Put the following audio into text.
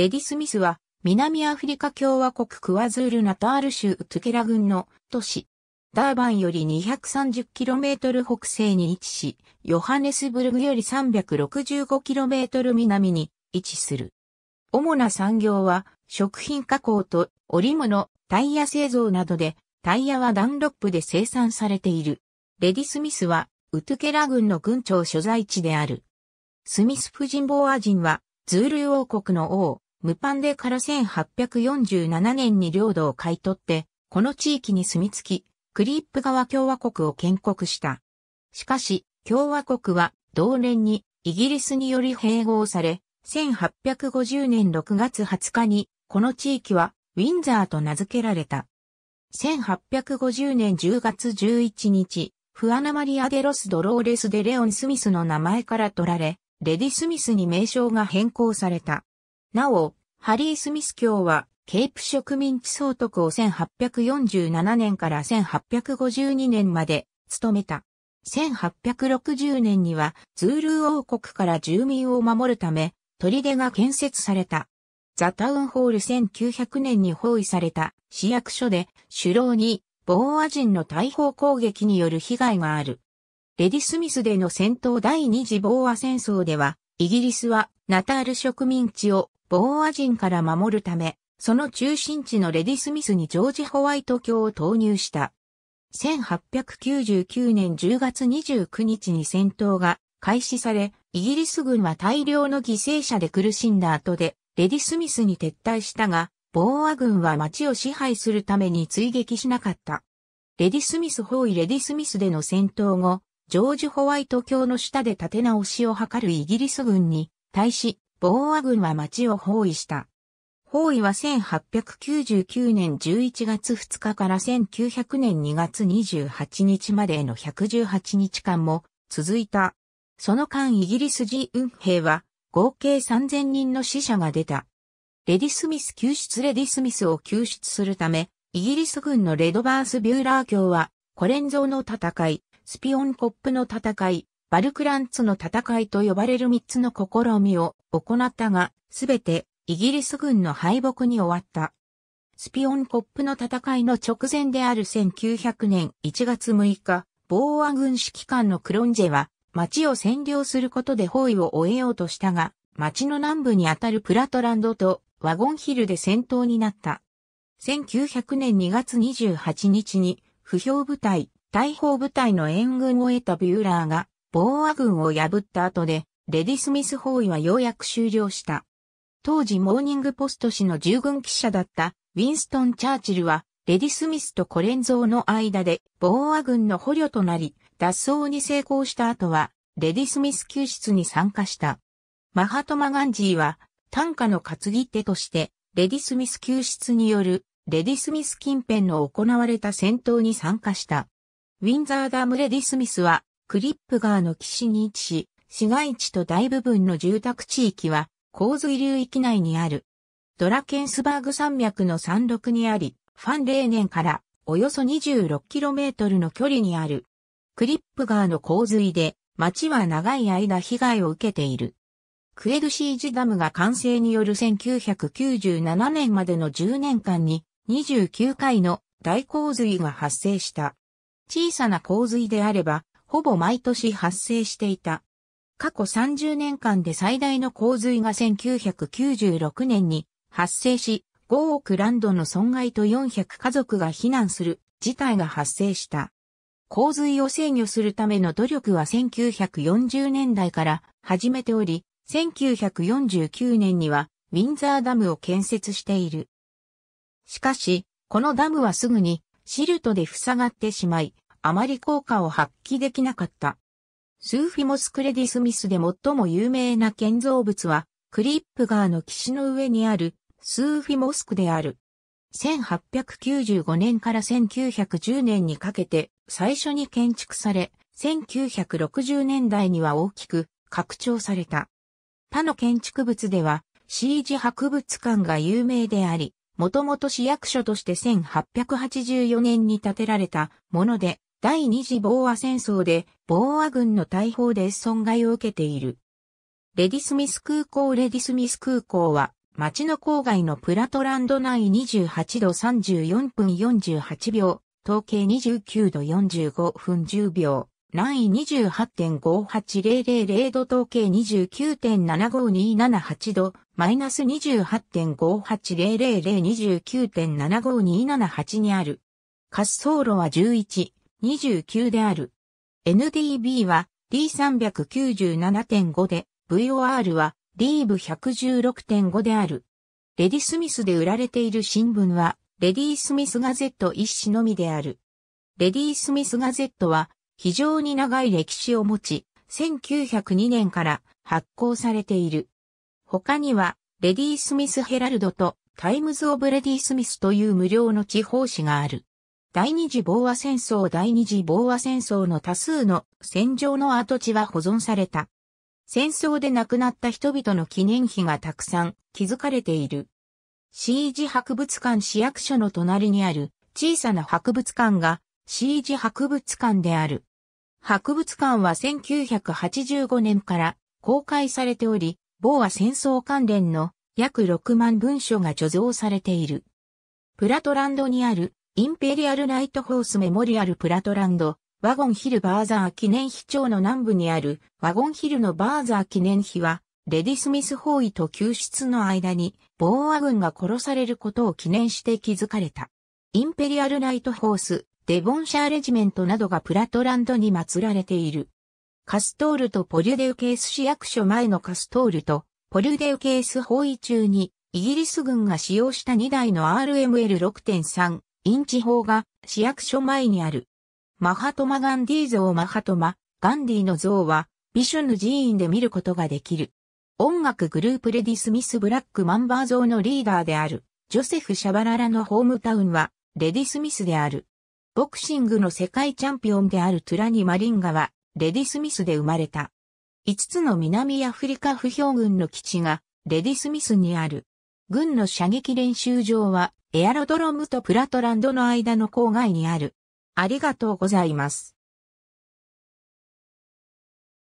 レディ・スミスは、南アフリカ共和国クワズール・ナタール州トケラ郡の都市。ダーバンより 230km 北西に位置し、ヨハネスブルグより 365km 南に位置する。主な産業は食品加工と織物、タイヤ製造などで、タイヤはダンロップで生産されている。レディ・スミスはウトケラ郡の郡庁所在地である。スミス・夫ジンボーア人はズール王国の王、無パンデから1847年に領土を買い取って、この地域に住み着き、クリップ川共和国を建国した。しかし、共和国は同年にイギリスにより併合され、1850年6月20日に、この地域はウィンザーと名付けられた。1850年10月11日、フアナマリア・デロス・ドローレス・デレオン・スミスの名前から取られ、レディ・スミスに名称が変更された。なお、ハリー・スミス教は、ケープ植民地総督を1847年から1852年まで務めた。1860年には、ズールー王国から住民を守るため、砦が建設された。ザ・タウンホール1900年に包囲された市役所で首脳にボーア人の大砲攻撃による被害がある。レディスミスでの戦闘第二次ボーア戦争では、イギリスはナタール植民地をボーア人から守るため、その中心地のレディスミスにジョージ・ホワイト教を投入した。1899年10月29日に戦闘が開始され、イギリス軍は大量の犠牲者で苦しんだ後で、レディスミスに撤退したが、ボーア軍は町を支配するために追撃しなかった。レディスミス包囲レディスミスでの戦闘後、ジョージ・ホワイト教の下で立て直しを図るイギリス軍に対し、ボーア軍は町を包囲した。包囲は1899年11月2日から1900年2月28日までの118日間も続いた。その間イギリス人運兵は合計3000人の死者が出た。レディスミス救出レディスミスを救出するため、イギリス軍のレドバースビューラー卿は、コレンゾーの戦い、スピオンコップの戦い、バルクランツの戦いと呼ばれる3つの試みを行ったが、すべてイギリス軍の敗北に終わった。スピオンコップの戦いの直前である1900年1月6日、ボーア軍指揮官のクロンジェは、町を占領することで包囲を終えようとしたが、町の南部にあたるプラトランドとワゴンヒルで戦闘になった。1900年2月28日に、不評部隊、大砲部隊の援軍を得たビューラーが、ボーア軍を破った後で、レディスミス包囲はようやく終了した。当時モーニングポスト氏の従軍記者だったウィンストン・チャーチルは、レディスミスとコレンゾーの間で、ボーア軍の捕虜となり、脱走に成功した後は、レディスミス救出に参加した。マハトマ・ガンジーは、単価の担ぎ手として、レディスミス救出による、レディスミス近辺の行われた戦闘に参加した。ウィンザーダム・レディスミスは、クリップ川の岸に位置し、市街地と大部分の住宅地域は洪水流域内にある。ドラケンスバーグ山脈の山麓にあり、ファンレーネンからおよそ 26km の距離にある。クリップ川の洪水で町は長い間被害を受けている。クエルシージダムが完成による1997年までの10年間に29回の大洪水が発生した。小さな洪水であればほぼ毎年発生していた。過去30年間で最大の洪水が1996年に発生し、5億ランドの損害と400家族が避難する事態が発生した。洪水を制御するための努力は1940年代から始めており、1949年にはウィンザーダムを建設している。しかし、このダムはすぐにシルトで塞がってしまい、あまり効果を発揮できなかった。スーフィモスクレディスミスで最も有名な建造物は、クリップ川の岸の上にあるスーフィモスクである。1895年から1910年にかけて最初に建築され、1960年代には大きく拡張された。他の建築物では、シージ博物館が有名であり、もともと市役所として1884年に建てられたもので、第二次ボーア戦争でボーア軍の大砲で損害を受けている。レディスミス空港レディスミス空港は町の郊外のプラトランド内28度34分48秒、統計29度45分10秒、南緯28.58000度統計29.75278度、マイナス28.5800029.75278にある。滑走路は11、29である。NDB は D397.5 で、VOR は d ーブ116.5である。レディスミスで売られている新聞は、レディスミスガゼット一紙のみである。レディスミスガゼットは、非常に長い歴史を持ち、1902年から発行されている。他には、レディスミスヘラルドとタイムズ・オブ・レディスミスという無料の地方紙がある。第二次防和戦争第二次防和戦争の多数の戦場の跡地は保存された。戦争で亡くなった人々の記念碑がたくさん築かれている。シージ博物館市役所の隣にある小さな博物館がシージ博物館である。博物館は1985年から公開されており、防和戦争関連の約6万文書が貯蔵されている。プラトランドにあるインペリアルナイトホースメモリアルプラトランド、ワゴンヒルバーザー記念碑町の南部にあるワゴンヒルのバーザー記念碑は、レディ・スミス包囲と救出の間に、ボーア軍が殺されることを記念して築かれた。インペリアルナイトホース、デボンシャーレジメントなどがプラトランドに祀られている。カストールとポリュデウケース市役所前のカストールとポリュデウケース包囲中にイギリス軍が使用した2台の RML6.3 インチ法が市役所前にある。マハトマガンディ像マハトマ、ガンディの像は、ビシュヌ寺院で見ることができる。音楽グループレディ・スミス・ブラック・マンバー像のリーダーである、ジョセフ・シャバララのホームタウンは、レディ・スミスである。ボクシングの世界チャンピオンであるトゥラニ・マリンガは、レディ・スミスで生まれた。5つの南アフリカ不評軍の基地が、レディ・スミスにある。軍の射撃練習場は、エアロドロムとプラトランドの間の郊外にある。ありがとうございます。